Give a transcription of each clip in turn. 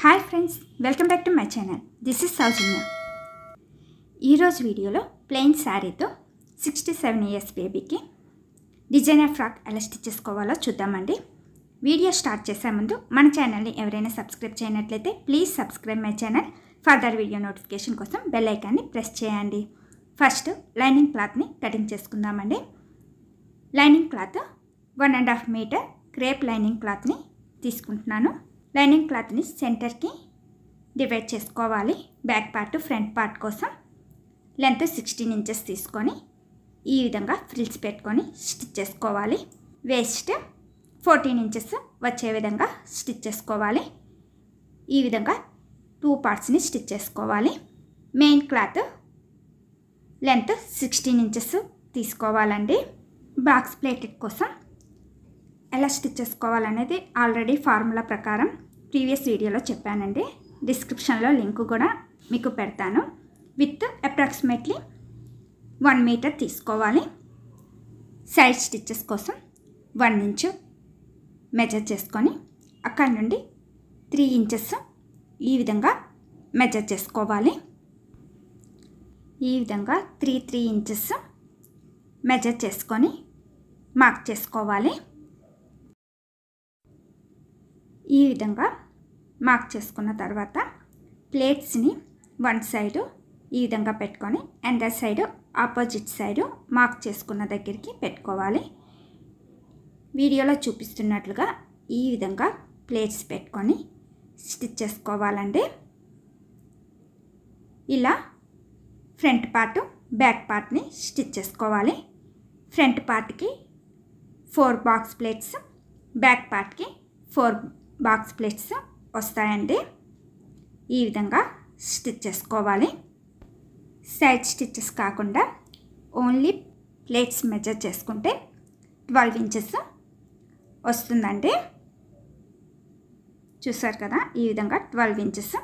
hi friends welcome back to my channel this is Soujanya ఈరోజు వీడియోలో plain శారీతో sixty seven years బేబీకి designer frock ఎలా స్టిచ్ చేసుకోవాలో చూద్దామండి వీడియో స్టార్ట్ చేసే ముందు మన ఛానల్ని ఎవరైనా సబ్స్క్రైబ్ చేయనట్లయితే please subscribe my channel further video notification కోసం బెల్ ఐకాన్ని ప్రెస్ చేయండి ఫస్ట్ లైనింగ్ క్లాత్ని కటింగ్ చేసుకుందామండి lining cloth one and half meter crepe lining క్లాత్ని తీసుకుంటున్నాను లైనింగ్ క్లాత్ని సెంటర్కి డివైడ్ చేసుకోవాలి బ్యాక్ పార్ట్ ఫ్రంట్ పార్ట్ కోసం లెంత్ సిక్స్టీన్ ఇంచెస్ తీసుకొని ఈ విధంగా ఫ్రిల్స్ పెట్టుకొని స్టిచ్ చేసుకోవాలి వేస్ట్ ఫోర్టీన్ ఇంచెస్ వచ్చే విధంగా స్టిచ్ చేసుకోవాలి ఈ విధంగా టూ పార్ట్స్ని స్టిచ్ చేసుకోవాలి main cloth length sixteen inches తీసుకోవాలండి బాక్స్ ప్లేట్ కోసం ఎలా స్టిచ్ చేసుకోవాలనేది ఆల్రెడీ ఫార్ములా ప్రకారం ప్రీవియస్ వీడియోలో చెప్పానండి డిస్క్రిప్షన్లో లింక్ కూడా మీకు పెడతాను విత్ అప్రాక్సిమేట్లీ వన్ మీటర్ తీసుకోవాలి సైడ్ స్టిచ్చెస్ కోసం వన్ ఇంచు మెజర్ చేసుకొని అక్కడి నుండి త్రీ ఇంచెస్ ఈ విధంగా మెజర్ చేసుకోవాలి ఈ విధంగా త్రీ త్రీ ఇంచెస్ మెజర్ చేసుకొని మార్క్ చేసుకోవాలి ఈ విధంగా మార్క్ చేసుకున్న తర్వాత ప్లేట్స్ని వన్ సైడు ఈ విధంగా పెట్టుకొని under side opposite side mark చేసుకున్న దగ్గరికి పెట్టుకోవాలి వీడియోలో చూపిస్తున్నట్లుగా ఈ విధంగా ప్లేట్స్ పెట్టుకొని స్టిచ్ చేసుకోవాలండి ఇలా ఫ్రంట్ పార్ట్ బ్యాక్ పార్ట్ని స్టిచ్ చేసుకోవాలి ఫ్రంట్ పార్ట్కి ఫోర్ బాక్స్ ప్లేట్స్ బ్యాక్ పార్ట్కి ఫోర్ బాక్స్ ప్లేట్స్ వస్తాయండి ఈ విధంగా స్టిచ్ చేసుకోవాలి సైడ్ స్టిచ్చెస్ కాకుండా ఓన్లీ ప్లేట్స్ మెజర్ చేసుకుంటే ట్వెల్వ్ ఇంచెస్ వస్తుందండి చూసారు కదా ఈ విధంగా ట్వెల్వ్ ఇంచెస్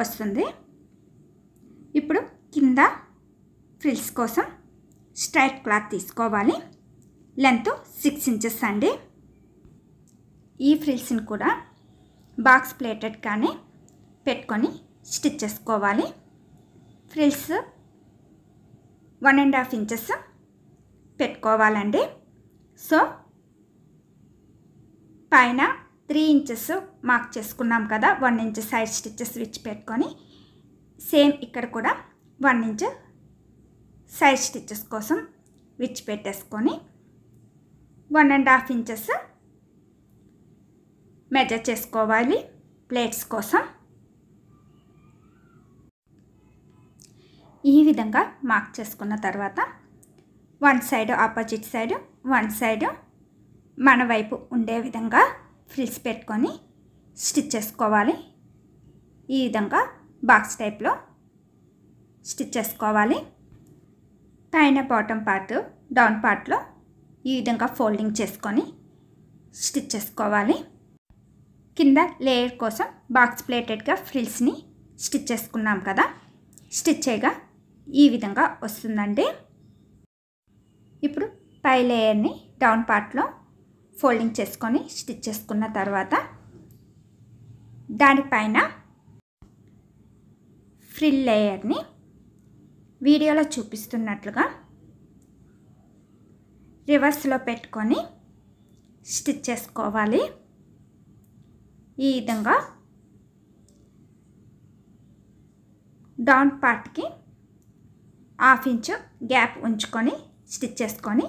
వస్తుంది ఇప్పుడు కింద ఫ్రిల్స్ కోసం స్ట్రైట్ క్లాత్ తీసుకోవాలి లెంత్ సిక్స్ ఇంచెస్ అండి ఈ ఫ్రిల్స్ని కూడా బాక్స్ ప్లేటెడ్ కానీ పెట్టుకొని స్టిచ్ చేసుకోవాలి frills one and half inches పెట్టుకోవాలండి సో పైన త్రీ ఇంచెస్ మార్క్ చేసుకున్నాం కదా వన్ ఇంచ్ సైడ్ స్టిచ్చెస్ విచ్చి పెట్టుకొని సేమ్ ఇక్కడ కూడా వన్ ఇంచ్ సైడ్ స్టిచ్చెస్ కోసం విచ్ పెట్టేసుకొని one and half inches measure చేసుకోవాలి ప్లేట్స్ కోసం ఈ విధంగా మార్క్ చేసుకున్న తర్వాత one side opposite side one side మన వైపు ఉండే విధంగా ఫ్రిల్స్ పెట్టుకొని స్టిచ్ చేసుకోవాలి ఈ విధంగా బాక్స్ టైప్లో స్టిచ్ చేసుకోవాలి పైన బాటమ్ పార్ట్ డౌన్ పార్ట్లో ఈ విధంగా ఫోల్డింగ్ చేసుకొని స్టిచ్ చేసుకోవాలి కింద లేయర్ కోసం బాక్స్ ప్లేటెడ్గా ఫ్రిల్స్ని స్టిచ్ చేసుకున్నాం కదా స్టిచ్ చేయగా ఈ విధంగా వస్తుందండి ఇప్పుడు పై లేయర్ని డౌన్ పార్ట్లో ఫోల్డింగ్ చేసుకొని స్టిచ్ చేసుకున్న తర్వాత దానిపైన ఫ్రిల్ లేయర్ని వీడియోలో చూపిస్తున్నట్లుగా రివర్స్లో పెట్టుకొని స్టిచ్ చేసుకోవాలి ఈ విధంగా డౌన్ పార్ట్కి హాఫ్ ఇంచు గ్యాప్ ఉంచుకొని స్టిచ్ చేసుకొని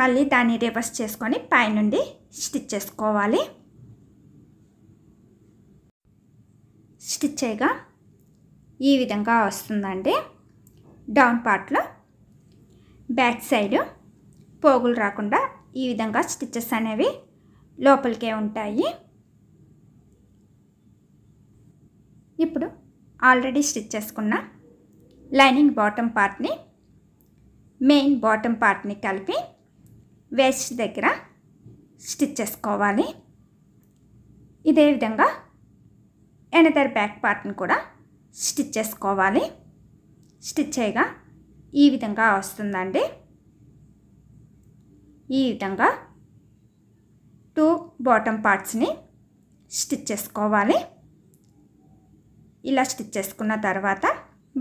మళ్ళీ దాన్ని రివర్స్ చేసుకొని పైనుండి స్టిచ్ చేసుకోవాలి స్టిచ్ చేయగా ఈ విధంగా వస్తుందండి డౌన్ పార్ట్లో బ్యాక్ సైడ్ పోగులు రాకుండా ఈ విధంగా స్టిచ్చెస్ అనేవి లోపలికే ఉంటాయి ఇప్పుడు ఆల్రెడీ స్టిచ్ చేసుకున్న లైనింగ్ బాటమ్ పార్ట్ని మెయిన్ బాటమ్ పార్ట్ని కలిపి వేస్ట్ దగ్గర స్టిచ్ చేసుకోవాలి ఇదే విధంగా ఎనదర్ బ్యాక్ పార్ట్ని కూడా స్టిచ్ చేసుకోవాలి స్టిచ్ చేయగా ఈ విధంగా వస్తుందండి ఈ విధంగా టూ బాటమ్ పార్ట్స్ని స్టిచ్ చేసుకోవాలి ఇలా స్టిచ్ చేసుకున్న తర్వాత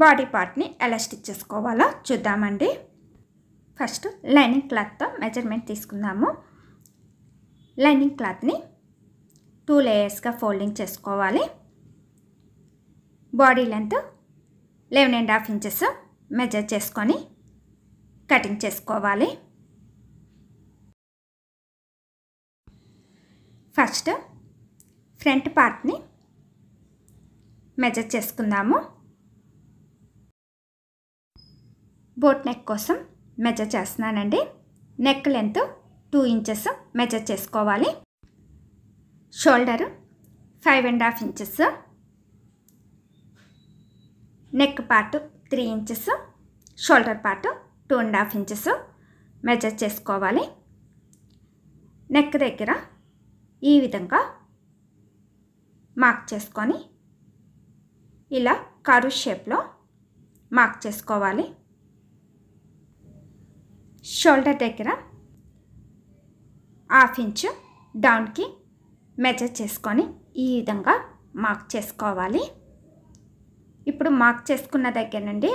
బాడీ పార్ట్ని ఎలా స్టిచ్ చేసుకోవాలో చూద్దామండి ఫస్ట్ లైనింగ్ క్లాత్తో మెజర్మెంట్ తీసుకుందాము లైనింగ్ క్లాత్ని టూ లేయర్స్గా ఫోల్డింగ్ చేసుకోవాలి body length eleven and half inches measure చేసుకొని కటింగ్ చేసుకోవాలి ఫస్ట్ ఫ్రంట్ పార్ట్ని మెజర్ చేసుకుందాము బోట్ నెక్ కోసం మెజర్ చేస్తున్నానండి neck length two inches measure చేసుకోవాలి shoulder five and half inches neck part three inches shoulder part two and half inches measure చేసుకోవాలి neck దగ్గర ఈ విధంగా మార్క్ చేసుకొని ఇలా కారు షేప్లో మార్క్ చేసుకోవాలి షోల్డర్ దగ్గర హాఫ్ ఇంచ్ డౌన్కి మెజర్ చేసుకొని ఈ విధంగా మార్క్ చేసుకోవాలి ఇప్పుడు మార్క్ చేసుకున్న దగ్గర నుండి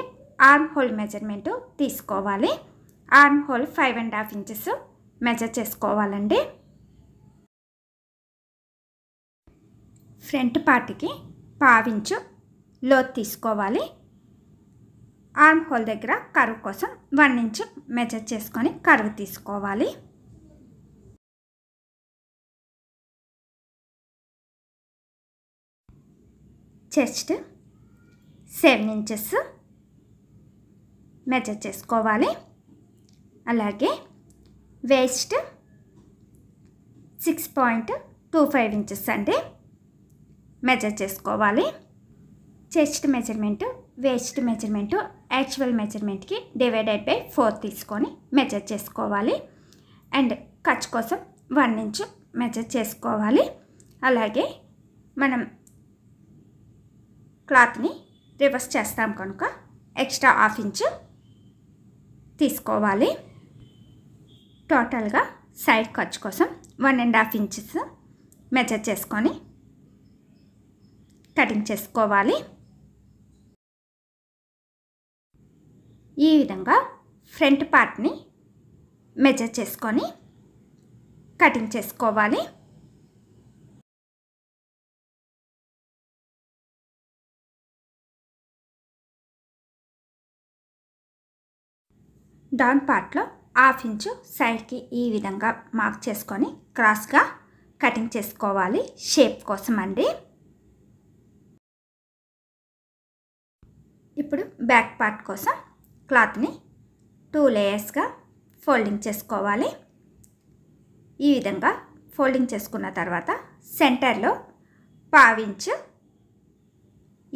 ఆర్మ్ హోల్ మెజర్మెంటు తీసుకోవాలి arm hole five and half inches measure చేసుకోవాలండి ఫ్రంట్ పార్ట్కి పావించు లోతు తీసుకోవాలి ఆర్మ్ హోల్ దగ్గర కరువు కోసం వన్ ఇంచ్ మెజర్ చేసుకొని కరువు తీసుకోవాలి చెస్ట్ సెవెన్ ఇంచెస్ మెజర్ చేసుకోవాలి అలాగే waist six point two five inches అండి మెజర్ చేసుకోవాలి chest measurement waist measurement actual మెజర్మెంట్కి డివైడెడ్ బై ఫోర్ తీసుకొని మెజర్ చేసుకోవాలి అండ్ కచ్ కోసం వన్ ఇంచ్ మెజర్ చేసుకోవాలి అలాగే మనం క్లాత్ని రివర్స్ చేస్తాం కనుక ఎక్స్ట్రా హాఫ్ ఇంచ్ తీసుకోవాలి టోటల్గా సైడ్ ఖర్చు కోసం one and half inches measure చేసుకొని కటింగ్ చేసుకోవాలి ఈ విధంగా ఫ్రంట్ పార్ట్ని మెజర్ చేసుకొని కటింగ్ చేసుకోవాలి డౌన్ పార్ట్లో హాఫ్ ఇంచు సైడ్కి ఈ విధంగా మార్క్ చేసుకొని క్రాస్గా కటింగ్ చేసుకోవాలి షేప్ కోసం అండి ఇప్పుడు బ్యాక్ పార్ట్ కోసం క్లాత్ని టూ లేయర్స్గా ఫోల్డింగ్ చేసుకోవాలి ఈ విధంగా ఫోల్డింగ్ చేసుకున్న తర్వాత సెంటర్లో పావించు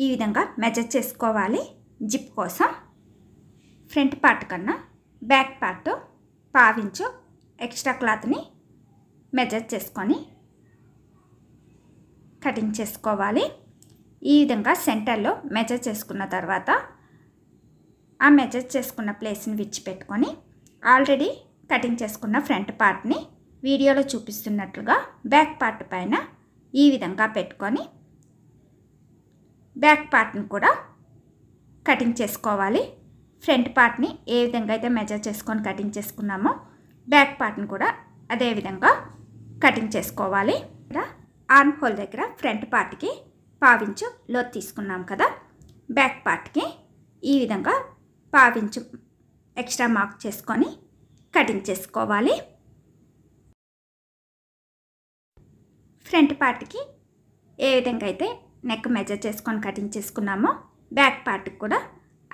ఈ విధంగా మెజర్ చేసుకోవాలి జిప్ కోసం ఫ్రంట్ పార్ట్ కన్నా బ్యాక్ పార్ట్ పావించు ఎక్స్ట్రా క్లాత్ని మెజర్ చేసుకొని కటింగ్ చేసుకోవాలి ఈ విధంగా సెంటర్లో మెజర్ చేసుకున్న తర్వాత ఆ మెజర్ చేసుకున్న ప్లేస్ని విడిచిపెట్టుకొని ఆల్రెడీ కటింగ్ చేసుకున్న ఫ్రంట్ పార్ట్ని వీడియోలో చూపిస్తున్నట్లుగా బ్యాక్ పార్ట్ పైన ఈ విధంగా పెట్టుకొని బ్యాక్ పార్ట్ని కూడా కటింగ్ చేసుకోవాలి ఫ్రంట్ పార్ట్ని ఏ విధంగా అయితే మెజర్ చేసుకొని కటింగ్ చేసుకున్నామో బ్యాక్ పార్ట్ని కూడా అదే విధంగా కటింగ్ చేసుకోవాలి ఆర్మ్ హోల్ దగ్గర ఫ్రంట్ పార్ట్కి పావించు లో తీసుకున్నాం కదా బ్యాక్ పార్ట్కి ఈ విధంగా పావించు ఎక్స్ట్రా మార్క్ చేసుకొని కటింగ్ చేసుకోవాలి ఫ్రంట్ పార్ట్కి ఏ విధంగా అయితే నెక్ మెజర్ చేసుకొని కటింగ్ చేసుకున్నామో బ్యాక్ పార్ట్కి కూడా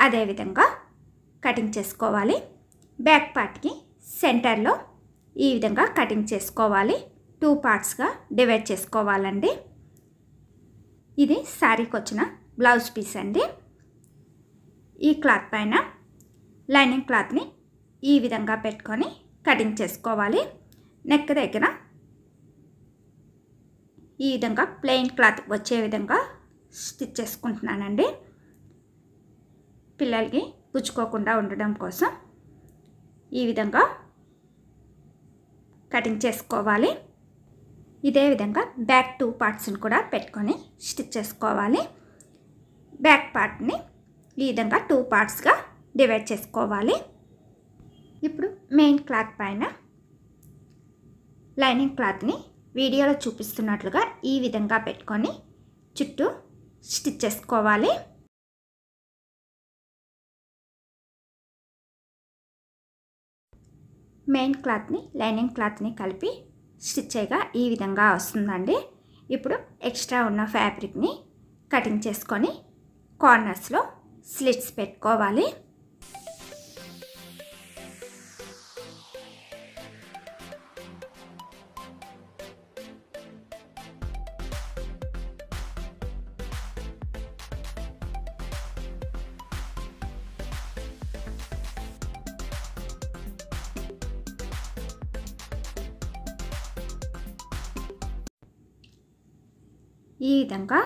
అదే విధంగా కటింగ్ చేసుకోవాలి బ్యాక్ పార్ట్కి సెంటర్లో ఈ విధంగా కటింగ్ చేసుకోవాలి టూ పార్ట్స్గా డివైడ్ చేసుకోవాలండి ఇది శారీకి వచ్చిన బ్లౌజ్ పీస్ అండి ఈ క్లాత్ పైన లైనింగ్ క్లాత్ని ఈ విధంగా పెట్టుకొని కటింగ్ చేసుకోవాలి నెక్ దగ్గర ఈ విధంగా ప్లెయిన్ క్లాత్ వచ్చే విధంగా స్టిచ్ చేసుకుంటున్నానండి పిల్లలకి గుచ్చుకోకుండా ఉండడం కోసం ఈ విధంగా కటింగ్ చేసుకోవాలి ఇదే విధంగా బ్యాక్ టూ పార్ట్స్ని కూడా పెట్టుకొని స్టిచ్ చేసుకోవాలి బ్యాక్ పార్ట్ని ఈ విధంగా టూ పార్ట్స్గా డివైడ్ చేసుకోవాలి ఇప్పుడు మెయిన్ క్లాత్ పైన లైనింగ్ క్లాత్ని వీడియోలో చూపిస్తున్నట్లుగా ఈ విధంగా పెట్టుకొని చుట్టూ స్టిచ్ చేసుకోవాలి మెయిన్ క్లాత్ని లైనింగ్ క్లాత్ని కలిపి స్టిచ్ చేయగా ఈ విధంగా వస్తుందండి ఇప్పుడు ఎక్స్ట్రా ఉన్న ఫ్యాబ్రిక్ని కటింగ్ చేసుకొని కార్నర్స్లో స్లిట్స్ పెట్టుకోవాలి ఈ విధంగా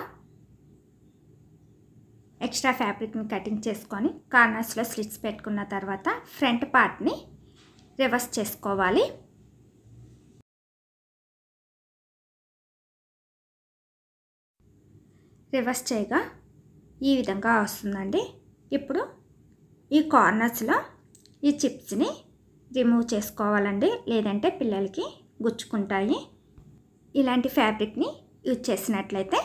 ఎక్స్ట్రా ఫ్యాబ్రిక్ని కటింగ్ చేసుకొని కార్నర్స్లో స్లిట్స్ పెట్టుకున్న తర్వాత ఫ్రంట్ పార్ట్ని రివర్స్ చేసుకోవాలి రివర్స్ చేయగా ఈ విధంగా వస్తుందండి ఇప్పుడు ఈ కార్నర్స్లో ఈ చిప్స్ని రిమూవ్ చేసుకోవాలండి లేదంటే పిల్లలకి గుచ్చుకుంటాయి ఇలాంటి ఫ్యాబ్రిక్ని యూజ్ చేసినట్లయితే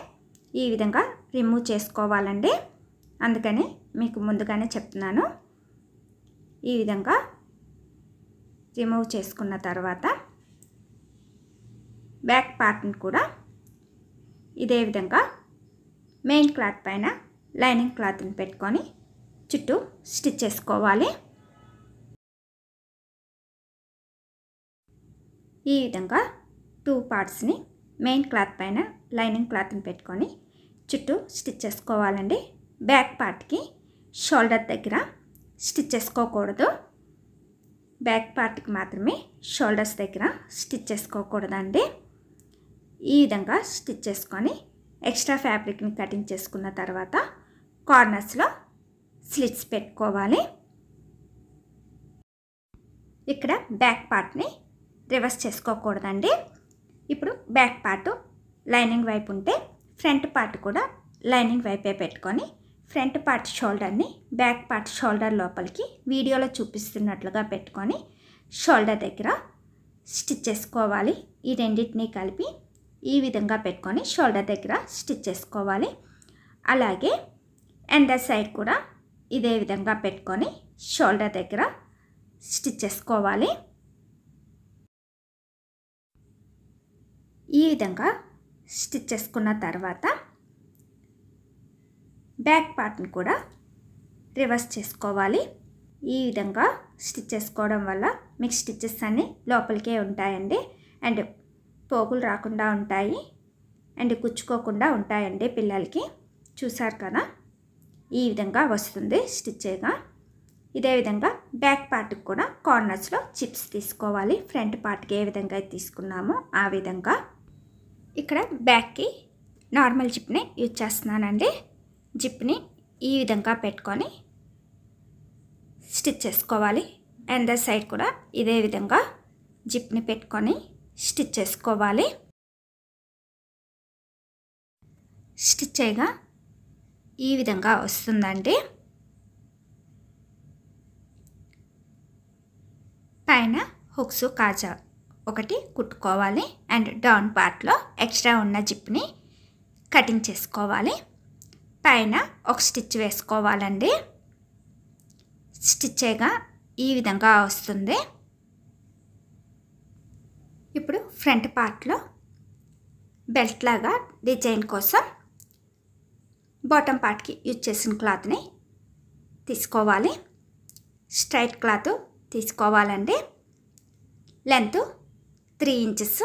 ఈ విధంగా రిమూవ్ చేసుకోవాలండి అందుకని మీకు ముందుగానే చెప్తున్నాను ఈ విధంగా రిమూవ్ చేసుకున్న తర్వాత బ్యాక్ పార్ట్ని కూడా ఇదే విధంగా మెయిన్ క్లాత్ పైన లైనింగ్ క్లాత్ని పెట్టుకొని చుట్టూ స్టిచ్ చేసుకోవాలి ఈ విధంగా టూ పార్ట్స్ని మెయిన్ క్లాత్ పైన లైనింగ్ క్లాత్ని పెట్టుకొని చుట్టూ స్టిచ్ చేసుకోవాలండి బ్యాక్ పార్ట్కి షోల్డర్ దగ్గర స్టిచ్ చేసుకోకూడదు బ్యాక్ పార్ట్కి మాత్రమే షోల్డర్స్ దగ్గర స్టిచ్ చేసుకోకూడదండి ఈ విధంగా స్టిచ్ చేసుకొని ఎక్స్ట్రా ఫ్యాబ్రిక్ని కటింగ్ చేసుకున్న తర్వాత కార్నర్స్లో స్లిట్స్ పెట్టుకోవాలి ఇక్కడ బ్యాక్ పార్ట్ని రివర్స్ చేసుకోకూడదండి ఇప్పుడు బ్యాక్ పార్ట్ లైనింగ్ వైపు ఉంటే ఫ్రంట్ పార్ట్ కూడా లైనింగ్ వైపే పెట్టుకొని ఫ్రంట్ పార్ట్ షోల్డర్ని బ్యాక్ పార్ట్ షోల్డర్ లోపలికి వీడియోలో చూపిస్తున్నట్లుగా పెట్టుకొని షోల్డర్ దగ్గర స్టిచ్ చేసుకోవాలి ఈ రెండింటిని కలిపి ఈ విధంగా పెట్టుకొని షోల్డర్ దగ్గర స్టిచ్ చేసుకోవాలి అలాగే ఎండర్ సైడ్ కూడా ఇదే విధంగా పెట్టుకొని షోల్డర్ దగ్గర స్టిచ్ చేసుకోవాలి ఈ విధంగా స్టిచ్ చేసుకున్న తర్వాత బ్యాక్ పార్ట్ని కూడా రివర్స్ చేసుకోవాలి ఈ విధంగా స్టిచ్ చేసుకోవడం వల్ల మీకు స్టిచ్చెస్ అన్నీ లోపలికే ఉంటాయండి అండ్ పోగులు రాకుండా ఉంటాయి అండ్ కుచ్చుకోకుండా ఉంటాయండి పిల్లలకి చూసారు కదా ఈ విధంగా వస్తుంది స్టిచ్గా ఇదే విధంగా బ్యాక్ పార్ట్కి కూడా కార్నర్స్లో చిప్స్ తీసుకోవాలి ఫ్రంట్ పార్ట్కి ఏ విధంగా అయితే తీసుకున్నామో ఆ విధంగా ఇక్కడ బ్యాక్కి నార్మల్ చిప్ని యూజ్ చేస్తున్నానండి జిప్ని ఈ విధంగా పెట్టుకొని స్టిచ్ చేసుకోవాలి అండ్ ద సైడ్ కూడా ఇదే విధంగా జిప్ని పెట్టుకొని స్టిచ్ చేసుకోవాలి స్టిచ్ చేయగా ఈ విధంగా వస్తుందండి పైన హుక్స్ కాజా ఒకటి కుట్టుకోవాలి అండ్ డౌన్ పార్ట్లో ఎక్స్ట్రా ఉన్న జిప్ని కటింగ్ చేసుకోవాలి పైన ఒక స్టిచ్ వేసుకోవాలండి స్టిచ్చేగా ఈ విధంగా వస్తుంది ఇప్పుడు ఫ్రంట్ పార్ట్లో బెల్ట్ లాగా డిజైన్ కోసం బాటమ్ పార్ట్కి యూజ్ చేసిన క్లాత్ని తీసుకోవాలి స్ట్రైట్ క్లాత్ తీసుకోవాలండి లెంత్ త్రీ ఇంచెస్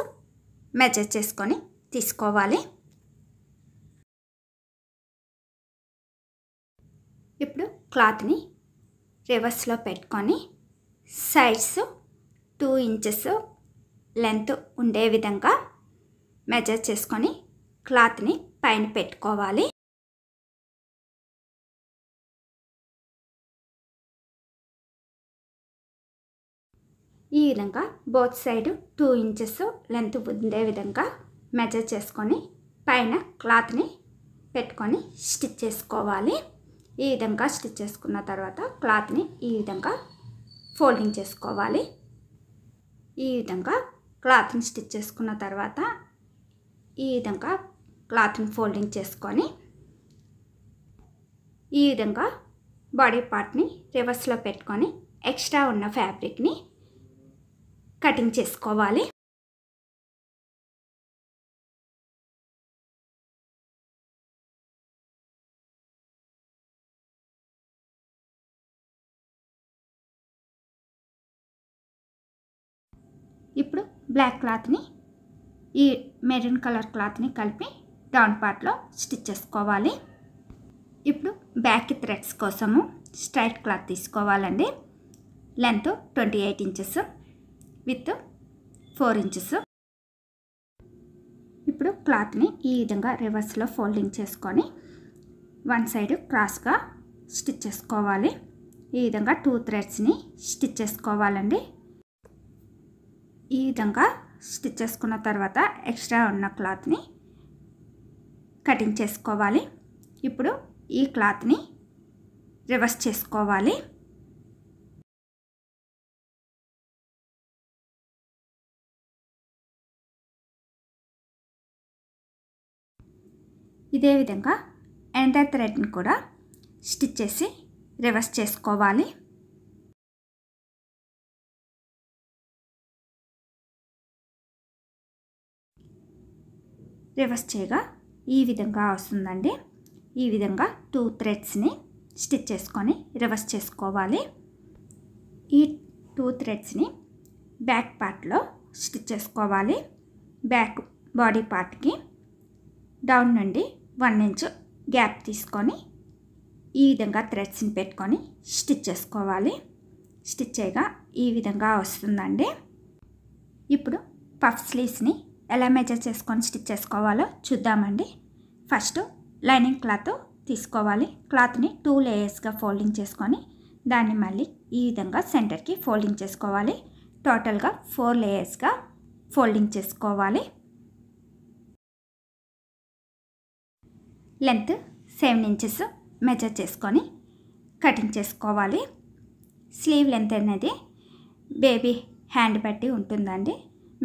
మెజర్ చేసుకొని తీసుకోవాలి ఇప్పుడు క్లాత్ని రివర్స్లో పెట్టుకొని సైడ్స్ టూ ఇంచెస్ లెంత్ ఉండే విధంగా మెజర్ చేసుకొని క్లాత్ని పైన పెట్టుకోవాలి ఈ విధంగా both side two inches length ఉండే విధంగా మెజర్ చేసుకొని పైన క్లాత్ని పెట్టుకొని స్టిచ్ చేసుకోవాలి ఈ విధంగా స్టిచ్ చేసుకున్న తర్వాత క్లాత్ని ఈ విధంగా ఫోల్డింగ్ చేసుకోవాలి ఈ విధంగా క్లాత్ని స్టిచ్ చేసుకున్న తర్వాత ఈ విధంగా క్లాత్ని ఫోల్డింగ్ చేసుకొని ఈ విధంగా బాడీ పార్ట్ని రివర్స్లో పెట్టుకొని ఎక్స్ట్రా ఉన్న ఫ్యాబ్రిక్ని కటింగ్ చేసుకోవాలి ఇప్పుడు బ్లాక్ క్లాత్ని ఈ మెరూన్ కలర్ క్లాత్ని కలిపి డౌన్ పార్ట్లో స్టిచ్ చేసుకోవాలి ఇప్పుడు బ్యాక్ థ్రెడ్స్ కోసము స్ట్రైట్ క్లాత్ తీసుకోవాలండి length twenty eight inches with four inches ఇప్పుడు క్లాత్ని ఈ విధంగా రివర్స్లో ఫోల్డింగ్ చేసుకొని వన్ సైడ్ క్రాస్గా స్టిచ్ చేసుకోవాలి ఈ విధంగా టూ థ్రెడ్స్ని స్టిచ్ చేసుకోవాలండి ఈ విధంగా స్టిచ్ చేసుకున్న తర్వాత ఎక్స్ట్రా ఉన్న క్లాత్ని కటింగ్ చేసుకోవాలి ఇప్పుడు ఈ క్లాత్ని రివర్స్ చేసుకోవాలి ఇదే విధంగా ఎండర్ థ్రెడ్ని కూడా స్టిచ్ చేసి రివర్స్ చేసుకోవాలి రివర్స్ చేయగా ఈ విధంగా వస్తుందండి ఈ విధంగా టూ థ్రెడ్స్ని స్టిచ్ చేసుకొని రివర్స్ చేసుకోవాలి ఈ టూ థ్రెడ్స్ని బ్యాక్ పార్ట్లో స్టిచ్ చేసుకోవాలి బ్యాక్ బాడీ పార్ట్కి డౌన్ నుండి వన్ ఇంచ్ గ్యాప్ తీసుకొని ఈ విధంగా థ్రెడ్స్ని పెట్టుకొని స్టిచ్ చేసుకోవాలి స్టిచ్ చేయగా ఈ విధంగా వస్తుందండి ఇప్పుడు పఫ్ స్లీవ్స్ని ఎలా మెజర్ చేసుకొని స్టిచ్ చేసుకోవాలో చూద్దామండి ఫస్ట్ లైనింగ్ క్లాత్ తీసుకోవాలి క్లాత్ని టూ లేయర్స్గా ఫోల్డింగ్ చేసుకొని దాన్ని మళ్ళీ ఈ విధంగా సెంటర్కి ఫోల్డింగ్ చేసుకోవాలి టోటల్గా ఫోర్ లేయర్స్గా ఫోల్డింగ్ చేసుకోవాలి లెంత్ సెవెన్ ఇంచెస్ మెజర్ చేసుకొని కటింగ్ చేసుకోవాలి స్లీవ్ లెంత్ అనేది బేబీ హ్యాండ్ బట్టి ఉంటుందండి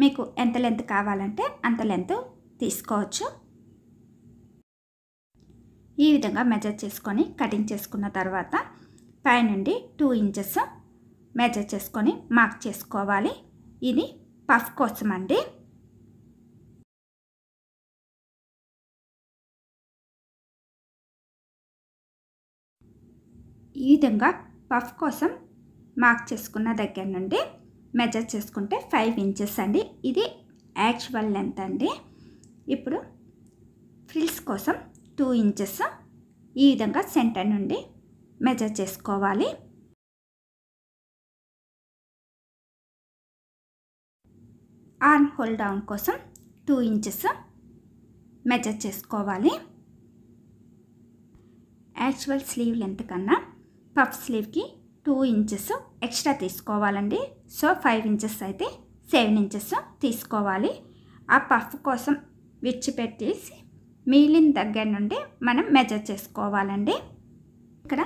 మీకు ఎంత లెంత్ కావాలంటే అంత లెంత్ తీసుకోవచ్చు ఈ విధంగా మెజర్ చేసుకొని కటింగ్ చేసుకున్న తర్వాత పైనుండి టూ ఇంచెస్ మెజర్ చేసుకొని మార్క్ చేసుకోవాలి ఇది పఫ్ కోసం అండి ఈ విధంగా పఫ్ కోసం మార్క్ చేసుకున్న దగ్గర నుండి మెజర్ చేసుకుంటే ఫైవ్ ఇంచెస్ అండి ఇది యాక్చువల్ లెంత్ అండి ఇప్పుడు ఫ్రిల్స్ కోసం టూ ఇంచెస్ ఈ విధంగా సెంటర్ నుండి మెజర్ చేసుకోవాలి ఆర్మ్ హోల్ డౌన్ కోసం టూ ఇంచెస్ మెజర్ చేసుకోవాలి యాక్చువల్ స్లీవ్ లెంత్ కన్నా పఫ్ స్లీవ్కి టూ ఇంచెస్ ఎక్స్ట్రా తీసుకోవాలండి సో ఫైవ్ ఇంచెస్ అయితే సెవెన్ ఇంచెస్ తీసుకోవాలి ఆ పఫ్ కోసం విడిచిపెట్టేసి మిగిలిన దగ్గర నుండి మనం మెజర్ చేసుకోవాలండి ఇక్కడ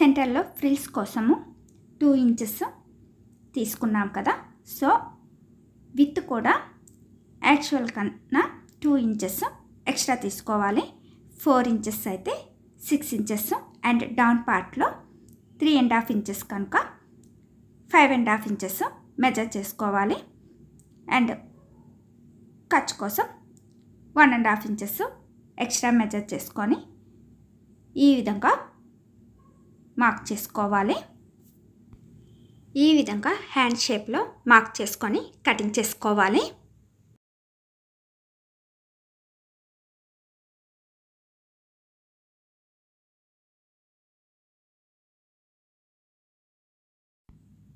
సెంటర్లో ఫ్రిల్స్ కోసము టూ ఇంచెస్ తీసుకున్నాం కదా సో విత్ కూడా యాక్చువల్ కన్నా టూ ఇంచెస్ ఎక్స్ట్రా తీసుకోవాలి ఫోర్ ఇంచెస్ అయితే సిక్స్ ఇంచెస్ అండ్ డౌన్ పార్ట్లో త్రీ అండ్ హాఫ్ ఇంచెస్ కనుక five and half inches measure చేసుకోవాలి అండ్ ఖర్చు కోసం one and half inches extra measure చేసుకొని ఈ విధంగా మార్క్ చేసుకోవాలి ఈ విధంగా హ్యాండ్ షేప్లో మార్క్ చేసుకొని కటింగ్ చేసుకోవాలి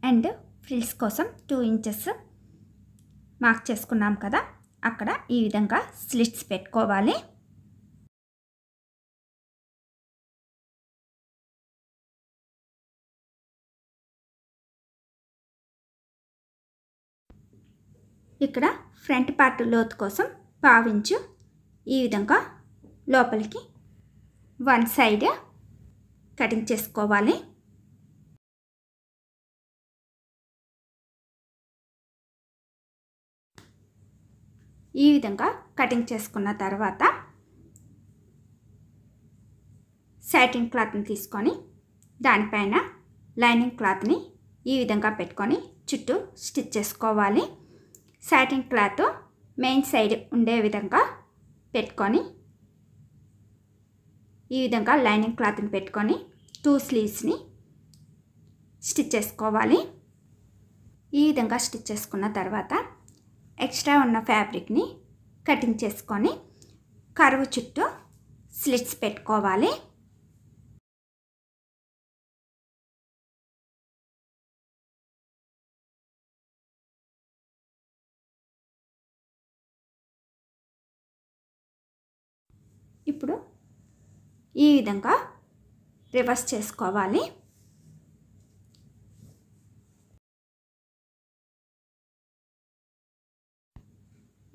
అండ్ ఫ్రిల్స్ కోసం టూ ఇంచెస్ మార్క్ చేసుకున్నాం కదా అక్కడ ఈ విధంగా స్లిట్స్ పెట్టుకోవాలి ఇక్కడ ఫ్రంట్ పార్ట్ లోతు కోసం పావించు ఈ విధంగా లోపలికి వన్ సైడ్ కటింగ్ చేసుకోవాలి ఈ విధంగా కటింగ్ చేసుకున్న తర్వాత శాటిన్ క్లాత్ని తీసుకొని దానిపైన లైనింగ్ క్లాత్ని ఈ విధంగా పెట్టుకొని చుట్టూ స్టిచ్ చేసుకోవాలి శాటిన్ క్లాత్ మెయిన్ సైడ్ ఉండే విధంగా పెట్టుకొని ఈ విధంగా లైనింగ్ క్లాత్ని పెట్టుకొని టూ స్లీవ్స్ని స్టిచ్ చేసుకోవాలి ఈ విధంగా స్టిచ్ చేసుకున్న తర్వాత ఎక్స్ట్రా ఉన్న ఫ్యాబ్రిక్ని కటింగ్ చేసుకొని కరువు చుట్టూ స్లిట్స్ పెట్టుకోవాలి ఇప్పుడు ఈ విధంగా రివర్స్ చేసుకోవాలి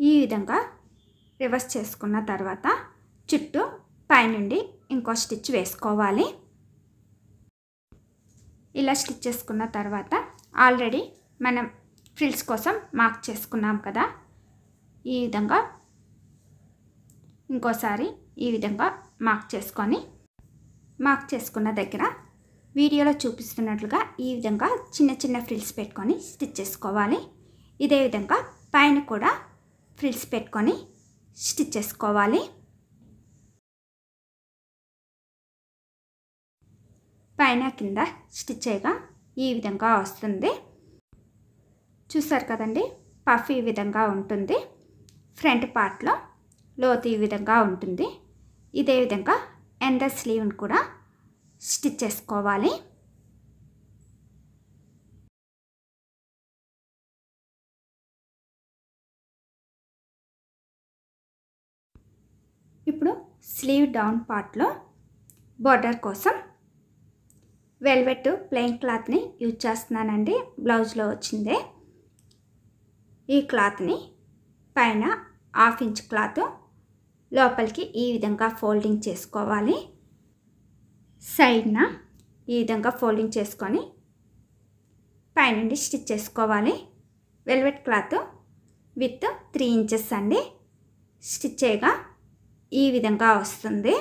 ఈ విధంగా రివర్స్ చేసుకున్న తర్వాత చుట్టూ పైనుండి ఇంకో స్టిచ్ వేసుకోవాలి ఇలా స్టిచ్ చేసుకున్న తర్వాత ఆల్రెడీ మనం ఫ్రిల్స్ కోసం మార్క్ చేసుకున్నాం కదా ఈ విధంగా ఇంకోసారి ఈ విధంగా మార్క్ చేసుకొని మార్క్ చేసుకున్న దగ్గర వీడియోలో చూపిస్తున్నట్లుగా ఈ విధంగా చిన్న చిన్న ఫ్రిల్స్ పెట్టుకొని స్టిచ్ చేసుకోవాలి ఇదే విధంగా పైన కూడా ఫ్రిల్స్ పెట్టుకొని స్టిచ్ చేసుకోవాలి పైన కింద స్టిచ్ చేయగా ఈ విధంగా వస్తుంది చూసారు కదండి పఫ్ ఈ విధంగా ఉంటుంది ఫ్రంట్ పార్ట్లో లోతు ఈ విధంగా ఉంటుంది ఇదే విధంగా ఎండ స్లీవ్ని కూడా స్టిచ్ చేసుకోవాలి స్లీవ్ డౌన్ పార్ట్లో బార్డర్ కోసం వెల్వెట్ ప్లెయిన్ క్లాత్ని యూజ్ చేస్తున్నానండి బ్లౌజ్లో వచ్చిందే ఈ క్లాత్ని పైన హాఫ్ ఇంచ్ క్లాత్ లోపలికి ఈ విధంగా ఫోల్డింగ్ చేసుకోవాలి సైడ్న ఈ విధంగా ఫోల్డింగ్ చేసుకొని పైన స్టిచ్ చేసుకోవాలి velvet cloth with three inches అండి స్టిచ్ చేయగా ఈ విధంగా వస్తుంది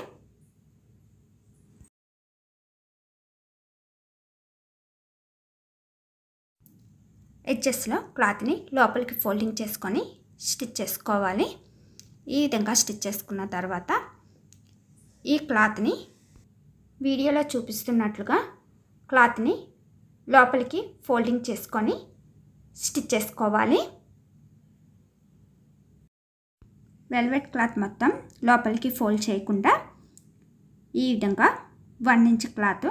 హెచ్ఎస్లో క్లాత్ని లోపలికి ఫోల్డింగ్ చేసుకొని స్టిచ్ చేసుకోవాలి ఈ విధంగా స్టిచ్ చేసుకున్న తర్వాత ఈ క్లాత్ని వీడియోలో చూపిస్తున్నట్లుగా క్లాత్ని లోపలికి ఫోల్డింగ్ చేసుకొని స్టిచ్ చేసుకోవాలి వెల్వెట్ క్లాత్ మొత్తం లోపలికి ఫోల్డ్ చేయకుండా ఈ విధంగా వన్ ఇంచ్ క్లాత్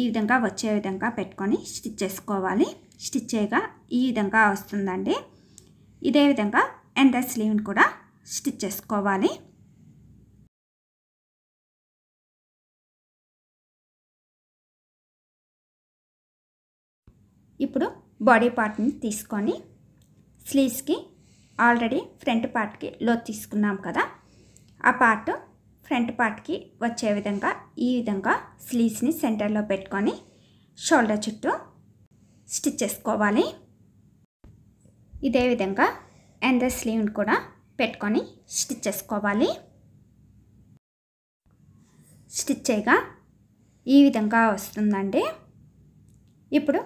ఈ విధంగా వచ్చే విధంగా పెట్టుకొని స్టిచ్ చేసుకోవాలి స్టిచ్ చేయగా ఈ విధంగా వస్తుందండి ఇదే విధంగా ఎండర్ స్లీవ్ని కూడా స్టిచ్ చేసుకోవాలి ఇప్పుడు బాడీ పార్ట్ని తీసుకొని స్లీవ్స్కి ఆల్రెడీ ఫ్రంట్ పార్ట్కి లో తీసుకున్నాం కదా ఆ పార్ట్ ఫ్రంట్ పార్ట్కి వచ్చే విధంగా ఈ విధంగా స్లీవ్స్ని సెంటర్లో పెట్టుకొని షోల్డర్ చుట్టూ స్టిచ్ చేసుకోవాలి ఇదే విధంగా ఎందర్ స్లీవ్ని కూడా పెట్టుకొని స్టిచ్ చేసుకోవాలి స్టిచ్ చేయగా ఈ విధంగా వస్తుందండి ఇప్పుడు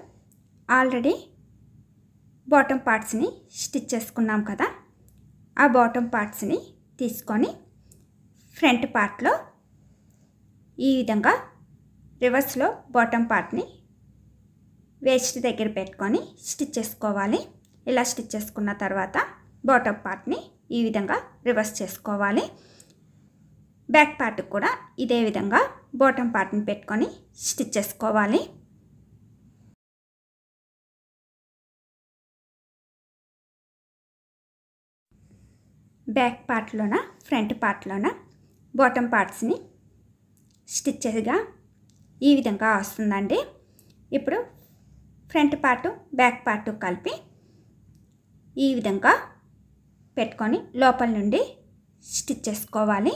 ఆల్రెడీ బాటమ్ పార్ట్స్ని స్టిచ్ చేసుకున్నాం కదా ఆ బాటమ్ పార్ట్స్ని తీసుకొని ఫ్రంట్ పార్ట్లో ఈ విధంగా రివర్స్లో బాటమ్ పార్ట్ని వేస్ట్ దగ్గర పెట్టుకొని స్టిచ్ చేసుకోవాలి ఇలా స్టిచ్ చేసుకున్న తర్వాత బాటమ్ పార్ట్ని ఈ విధంగా రివర్స్ చేసుకోవాలి బ్యాక్ పార్ట్ కూడా ఇదే విధంగా బాటమ్ పార్ట్ని పెట్టుకొని స్టిచ్ చేసుకోవాలి బ్యాక్ పార్ట్లోన ఫ్రంట్ పార్ట్లోన బాటమ్ పార్ట్స్ని స్టిచ్చెస్గా ఈ విధంగా వస్తుందండి ఇప్పుడు ఫ్రంట్ పార్టు బ్యాక్ పార్టు కలిపి ఈ విధంగా పెట్టుకొని లోపల నుండి స్టిచ్ చేసుకోవాలి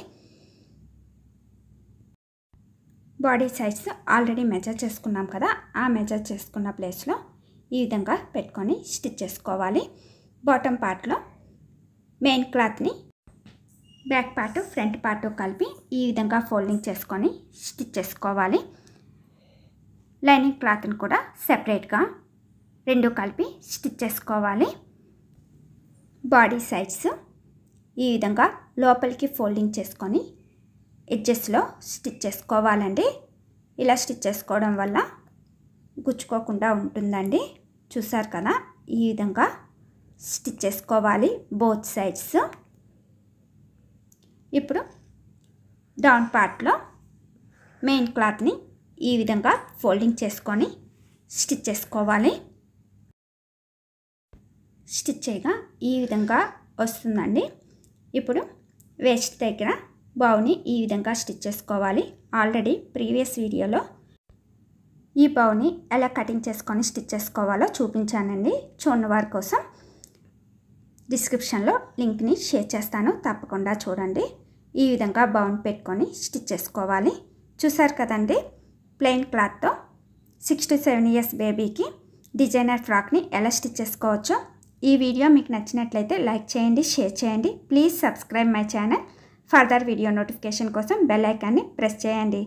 బాడీ సైజ్ ఆల్రెడీ మెజర్ చేసుకున్నాం కదా ఆ మెజర్ చేసుకున్న ప్లేస్లో ఈ విధంగా పెట్టుకొని స్టిచ్ చేసుకోవాలి బాటమ్ పార్ట్లో మెయిన్ క్లాత్ని బ్యాక్ పార్ట్ ఫ్రంట్ పార్ట్ కలిపి ఈ విధంగా ఫోల్డింగ్ చేసుకొని స్టిచ్ చేసుకోవాలి లైనింగ్ క్లాత్ని కూడా సెపరేట్గా రెండు కలిపి స్టిచ్ చేసుకోవాలి బాడీ సైడ్స్ ఈ విధంగా లోపలికి ఫోల్డింగ్ చేసుకొని ఎడ్జెస్లో స్టిచ్ చేసుకోవాలండి ఇలా స్టిచ్ చేసుకోవడం వల్ల గుచ్చుకోకుండా ఉంటుందండి చూసారు కదా ఈ విధంగా స్టిచ్ చేసుకోవాలి బోత్ సైడ్స్ ఇప్పుడు డౌన్ పార్ట్లో మెయిన్ క్లాత్ని ఈ విధంగా ఫోల్డింగ్ చేసుకొని స్టిచ్ చేసుకోవాలి స్టిచ్ చేయగా ఈ విధంగా వస్తుందండి ఇప్పుడు వేస్ట్ దగ్గర బౌని ఈ విధంగా స్టిచ్ చేసుకోవాలి ఆల్రెడీ ప్రీవియస్ వీడియోలో ఈ బౌని ఎలా కటింగ్ చేసుకొని స్టిచ్ చేసుకోవాలో చూపించానండి చూడవారి కోసం డిస్క్రిప్షన్లో లింక్ని షేర్ చేస్తాను తప్పకుండా చూడండి ఈ విధంగా బౌండ్ పెట్టుకొని స్టిచ్ చేసుకోవాలి చూసారు కదండి ప్లెయిన్ క్లాత్తో సిక్స్ టు సెవెన్ ఇయర్స్ బేబీకి డిజైనర్ ఫ్రాక్ని ఎలా స్టిచ్ చేసుకోవచ్చో ఈ వీడియో మీకు నచ్చినట్లయితే లైక్ చేయండి షేర్ చేయండి please subscribe my channel further video notification కోసం బెల్లైకాన్ని ప్రెస్ చేయండి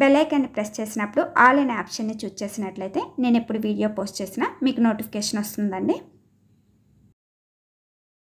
బెల్లైకాన్ని ప్రెస్ చేసినప్పుడు ఆల్ అనే ఆప్షన్ని చూస్ చేసినట్లయితే నేను ఎప్పుడు వీడియో పోస్ట్ చేసినా మీకు నోటిఫికేషన్ వస్తుందండి